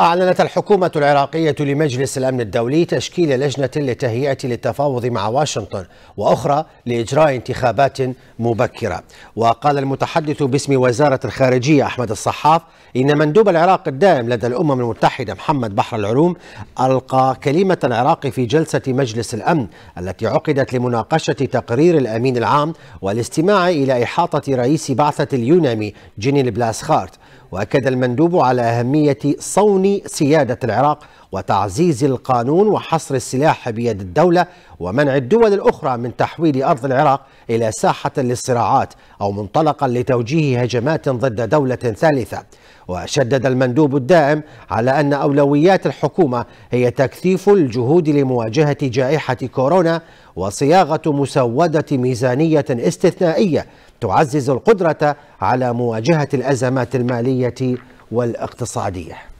أعلنت الحكومة العراقية لمجلس الأمن الدولي تشكيل لجنة لتهيئة للتفاوض مع واشنطن وأخرى لإجراء انتخابات مبكرة وقال المتحدث باسم وزارة الخارجية أحمد الصحاف إن مندوب العراق الدائم لدى الأمم المتحدة محمد بحر العلوم ألقى كلمة العراق في جلسة مجلس الأمن التي عقدت لمناقشة تقرير الأمين العام والاستماع إلى إحاطة رئيس بعثة اليونامي جيني بلاسخارت وأكد المندوب على أهمية صون سيادة العراق وتعزيز القانون وحصر السلاح بيد الدولة ومنع الدول الأخرى من تحويل أرض العراق إلى ساحة للصراعات أو منطلقا لتوجيه هجمات ضد دولة ثالثة وشدد المندوب الدائم على أن أولويات الحكومة هي تكثيف الجهود لمواجهة جائحة كورونا وصياغة مسودة ميزانية استثنائية تعزز القدرة على مواجهة الأزمات المالية والاقتصادية